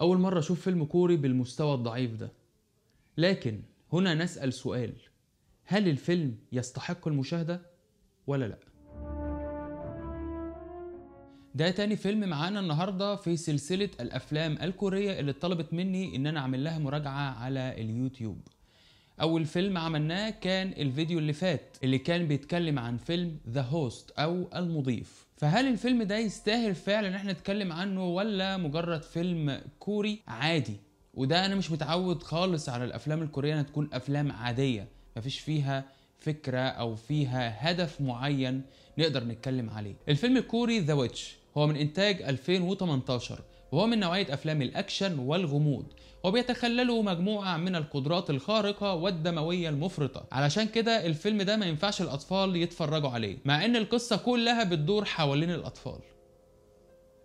أول مرة أشوف فيلم كوري بالمستوى الضعيف ده لكن هنا نسأل سؤال هل الفيلم يستحق المشاهدة ولا لأ؟ ده تاني فيلم معانا النهاردة في سلسلة الأفلام الكورية اللي اتطلبت مني إن أنا أعمل لها مراجعة على اليوتيوب اول فيلم عملناه كان الفيديو اللي فات اللي كان بيتكلم عن فيلم ذا هوست او المضيف فهل الفيلم ده يستاهل فعلا ان احنا نتكلم عنه ولا مجرد فيلم كوري عادي وده انا مش متعود خالص على الافلام الكوريه انها تكون افلام عاديه مفيش فيها فكره او فيها هدف معين نقدر نتكلم عليه الفيلم الكوري ذا ويتش هو من انتاج 2018 وهو من نوعية أفلام الأكشن والغموض وبيتخلله مجموعة من القدرات الخارقة والدموية المفرطة علشان كده الفيلم ده ما ينفعش الأطفال يتفرجوا عليه مع إن القصة كلها بتدور حوالين الأطفال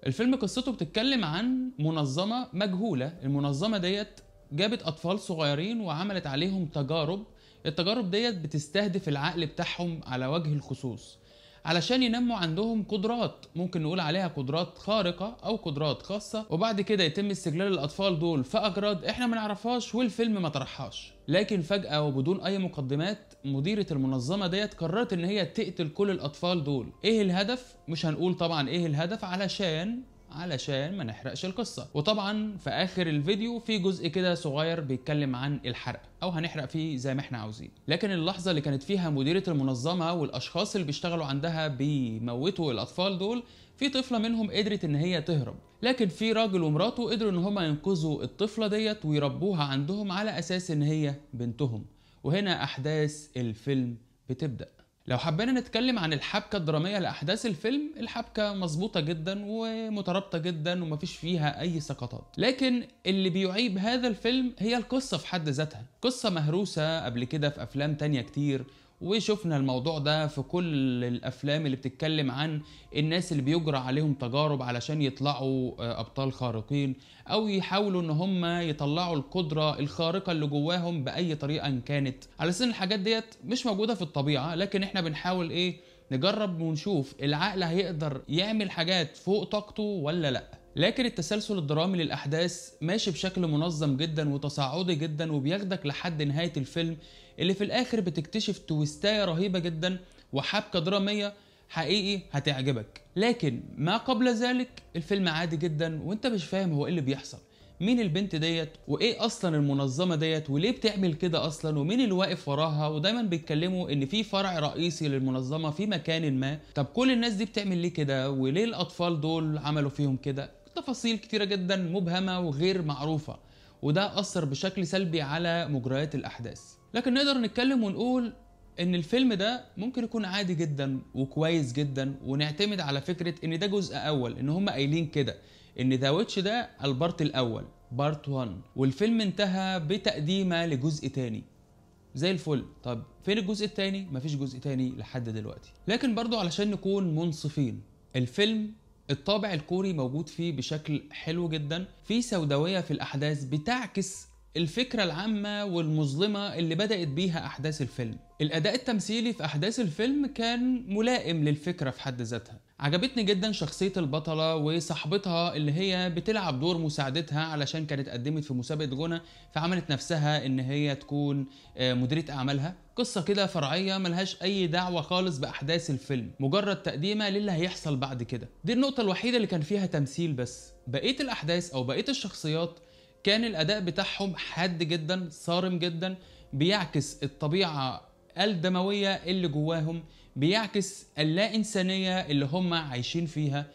الفيلم قصته بتتكلم عن منظمة مجهولة المنظمة ديت جابت أطفال صغيرين وعملت عليهم تجارب التجارب ديت بتستهدف العقل بتاعهم على وجه الخصوص علشان ينموا عندهم قدرات ممكن نقول عليها قدرات خارقه او قدرات خاصه وبعد كده يتم استجلال الاطفال دول في اجراد احنا ما نعرفهاش والفيلم ما طرحهاش لكن فجأة وبدون أي مقدمات مديرة المنظمة ديت قررت إن هي تقتل كل الأطفال دول، إيه الهدف؟ مش هنقول طبعا إيه الهدف علشان علشان ما نحرقش القصه وطبعا في اخر الفيديو في جزء كده صغير بيتكلم عن الحرق او هنحرق فيه زي ما احنا عاوزين لكن اللحظه اللي كانت فيها مديره المنظمه والاشخاص اللي بيشتغلوا عندها بيموتوا الاطفال دول في طفله منهم قدرت ان هي تهرب لكن في راجل ومراته قدروا ان هما ينقذوا الطفله ديت ويربوها عندهم على اساس ان هي بنتهم وهنا احداث الفيلم بتبدا لو حبينا نتكلم عن الحبكة الدرامية لأحداث الفيلم الحبكة مظبوطة جدا ومترابطة جدا ومفيش فيها أي سقطات لكن اللي بيعيب هذا الفيلم هي القصة في حد ذاتها قصة مهروسة قبل كده في أفلام تانية كتير وشفنا الموضوع ده في كل الافلام اللي بتتكلم عن الناس اللي بيجرى عليهم تجارب علشان يطلعوا آه، ابطال خارقين او يحاولوا ان هم يطلعوا القدره الخارقه اللي جواهم باي طريقه إن كانت على سن الحاجات ديت مش موجوده في الطبيعه لكن احنا بنحاول ايه نجرب ونشوف العقل هيقدر يعمل حاجات فوق طاقته ولا لا لكن التسلسل الدرامي للأحداث ماشي بشكل منظم جدا وتصاعدي جدا وبياخدك لحد نهاية الفيلم اللي في الآخر بتكتشف تويستاية رهيبة جدا وحبكة درامية حقيقي هتعجبك لكن ما قبل ذلك الفيلم عادي جدا وانت مش فاهم هو ايه اللي بيحصل مين البنت ديت وايه اصلا المنظمه ديت وليه بتعمل كده اصلا ومين اللي واقف وراها ودايما بيتكلموا ان في فرع رئيسي للمنظمه في مكان ما طب كل الناس دي بتعمل ليه كده وليه الاطفال دول عملوا فيهم كده تفاصيل كتيرة جدا مبهمة وغير معروفة وده أثر بشكل سلبي على مجريات الأحداث لكن نقدر نتكلم ونقول ان الفيلم ده ممكن يكون عادي جدا وكويس جدا ونعتمد على فكره ان ده جزء اول ان هم قايلين كده ان ذا ويتش ده البارت الاول بارت 1 والفيلم انتهى بتقديمه لجزء تاني زي الفل طب فين الجزء التاني مفيش جزء تاني لحد دلوقتي لكن برضو علشان نكون منصفين الفيلم الطابع الكوري موجود فيه بشكل حلو جدا في سوداويه في الاحداث بتعكس الفكرة العامة والمظلمة اللي بدأت بيها أحداث الفيلم الأداء التمثيلي في أحداث الفيلم كان ملائم للفكرة في حد ذاتها عجبتني جدا شخصية البطلة وصاحبتها اللي هي بتلعب دور مساعدتها علشان كانت قدمت في مسابقة غنى فعملت نفسها إن هي تكون آه، مديرة أعمالها قصه كده فرعيه ملهاش اي دعوه خالص باحداث الفيلم مجرد تقديمه للي هيحصل بعد كده دي النقطه الوحيده اللي كان فيها تمثيل بس بقيه الاحداث او بقيه الشخصيات كان الاداء بتاعهم حاد جدا صارم جدا بيعكس الطبيعه الدمويه اللي جواهم بيعكس اللا انسانيه اللي هم عايشين فيها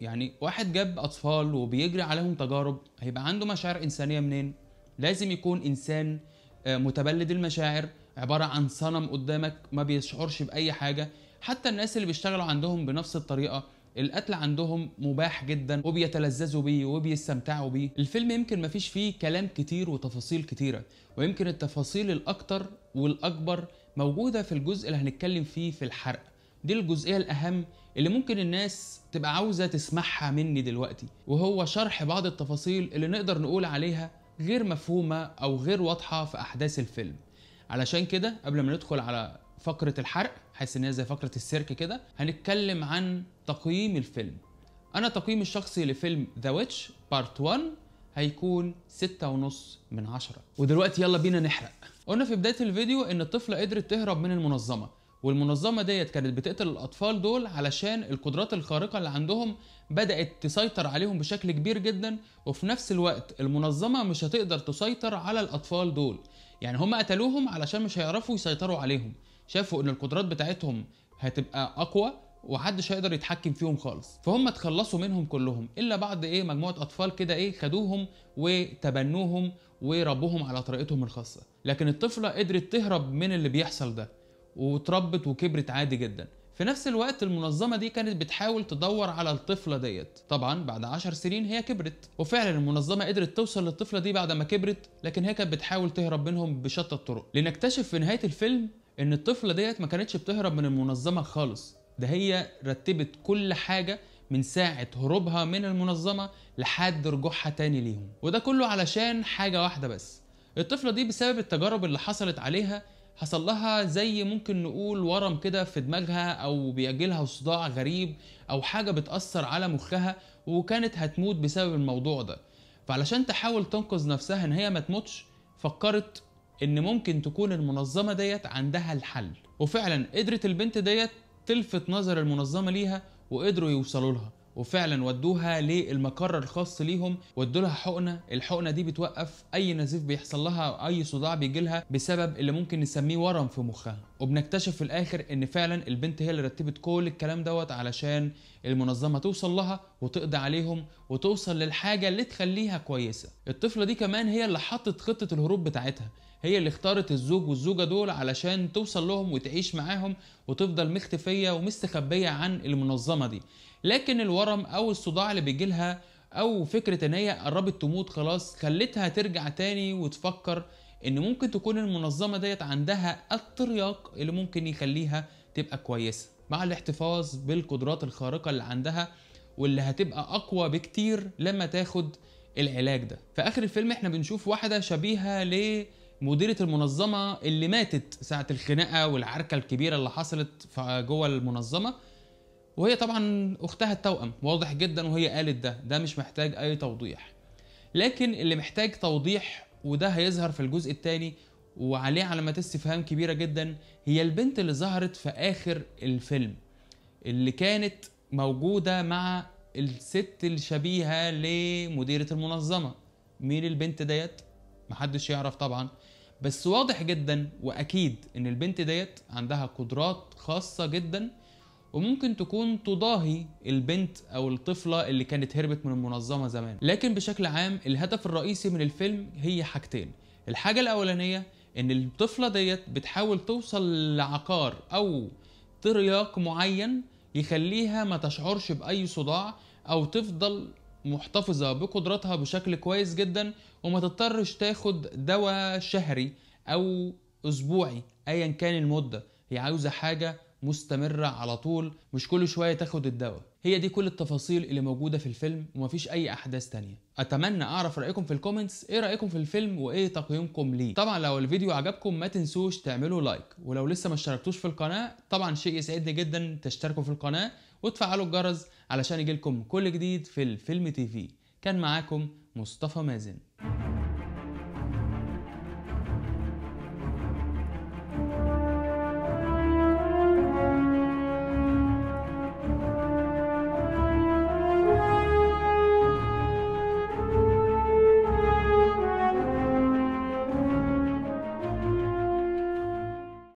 يعني واحد جاب اطفال وبيجري عليهم تجارب هيبقى عنده مشاعر انسانيه منين لازم يكون انسان آه، متبلد المشاعر عباره عن صنم قدامك ما بيشعرش باي حاجه حتى الناس اللي بيشتغلوا عندهم بنفس الطريقه القتل عندهم مباح جدا وبيتلذذوا بيه وبيستمتعوا بيه الفيلم يمكن مفيش فيه كلام كتير وتفاصيل كتيره ويمكن التفاصيل الاكتر والاكبر موجوده في الجزء اللي هنتكلم فيه في الحرق دي الجزئيه الاهم اللي ممكن الناس تبقى عاوزه تسمعها مني دلوقتي وهو شرح بعض التفاصيل اللي نقدر نقول عليها غير مفهومه او غير واضحه في احداث الفيلم علشان كده قبل ما ندخل على فقرة الحرق حيث ان هي زي فقرة السيرك كده هنتكلم عن تقييم الفيلم انا تقييمي الشخصي لفيلم ذا ويتش بارت 1 هيكون ستة ونص من عشرة ودلوقتي يلا بينا نحرق قلنا في بداية الفيديو ان الطفلة قدرت تهرب من المنظمة والمنظمه ديت كانت بتقتل الاطفال دول علشان القدرات الخارقه اللي عندهم بدات تسيطر عليهم بشكل كبير جدا وفي نفس الوقت المنظمه مش هتقدر تسيطر على الاطفال دول يعني هم قتلوهم علشان مش هيعرفوا يسيطروا عليهم شافوا ان القدرات بتاعتهم هتبقى اقوى ومحدش هيقدر يتحكم فيهم خالص فهم اتخلصوا منهم كلهم الا بعد ايه مجموعه اطفال كده ايه خدوهم وتبنوهم وربوهم على طريقتهم الخاصه لكن الطفله قدرت تهرب من اللي بيحصل ده واتربت وكبرت عادي جدا في نفس الوقت المنظمة دي كانت بتحاول تدور على الطفلة ديت طبعا بعد عشر سنين هي كبرت وفعلا المنظمة قدرت توصل للطفلة دي بعد ما كبرت لكن هي كانت بتحاول تهرب منهم بشتى الطرق لنكتشف في نهاية الفيلم ان الطفلة ديت ما كانتش بتهرب من المنظمة خالص ده هي رتبت كل حاجة من ساعة هروبها من المنظمة لحد رجوعها تاني ليهم وده كله علشان حاجة واحدة بس الطفلة دي بسبب التجارب اللي حصلت عليها حصل لها زي ممكن نقول ورم كده في دماغها او بيجيلها صداع غريب او حاجه بتاثر على مخها وكانت هتموت بسبب الموضوع ده فعلشان تحاول تنقذ نفسها ان هي ما تموتش فكرت ان ممكن تكون المنظمه ديت عندها الحل وفعلا قدرت البنت ديت تلفت نظر المنظمه ليها وقدروا يوصلوا لها وفعلا ودوها للمقر الخاص ليهم ودوا لها حقنه الحقنه دي بتوقف اي نزيف بيحصل لها اي صداع بيجي لها بسبب اللي ممكن نسميه ورم في مخها وبنكتشف في الاخر ان فعلا البنت هي اللي رتبت كل الكلام دوت علشان المنظمه توصل لها وتقضي عليهم وتوصل للحاجه اللي تخليها كويسه الطفله دي كمان هي اللي حطت خطه الهروب بتاعتها هي اللي اختارت الزوج والزوجة دول علشان توصل لهم وتعيش معاهم وتفضل مختفية ومستخبية عن المنظمة دي لكن الورم أو الصداع اللي بيجي لها أو فكرة إن هي قربت تموت خلاص خلتها ترجع تاني وتفكر إن ممكن تكون المنظمة ديت عندها الترياق اللي ممكن يخليها تبقى كويسة مع الاحتفاظ بالقدرات الخارقة اللي عندها واللي هتبقى أقوى بكتير لما تاخد العلاج ده في آخر الفيلم احنا بنشوف واحدة شبيهة ليه مديره المنظمه اللي ماتت ساعه الخناقه والعركه الكبيره اللي حصلت جوه المنظمه وهي طبعا اختها التوأم واضح جدا وهي قالت ده ده مش محتاج اي توضيح لكن اللي محتاج توضيح وده هيظهر في الجزء الثاني وعليه علامات استفهام كبيره جدا هي البنت اللي ظهرت في اخر الفيلم اللي كانت موجوده مع الست الشبيهه لمديره المنظمه مين البنت ديت محدش يعرف طبعا بس واضح جدا واكيد ان البنت ديت عندها قدرات خاصه جدا وممكن تكون تضاهي البنت او الطفله اللي كانت هربت من المنظمه زمان لكن بشكل عام الهدف الرئيسي من الفيلم هي حاجتين الحاجه الاولانيه ان الطفله ديت بتحاول توصل لعقار او ترياق معين يخليها ما تشعرش باي صداع او تفضل محتفظة بقدراتها بشكل كويس جدا وما تضطرش تاخد دواء شهري أو أسبوعي أيا كان المدة هي عاوزة حاجة مستمرة على طول مش كل شوية تاخد الدواء هي دي كل التفاصيل اللي موجوده في الفيلم ومفيش اي احداث تانية اتمنى اعرف رايكم في الكومنتس ايه رايكم في الفيلم وايه تقييمكم ليه طبعا لو الفيديو عجبكم ما تنسوش تعملوا لايك ولو لسه ما اشتركتوش في القناه طبعا شيء يسعدني جدا تشتركوا في القناه وتفعلوا الجرس علشان يجيلكم كل جديد في الفيلم تي في كان معاكم مصطفى مازن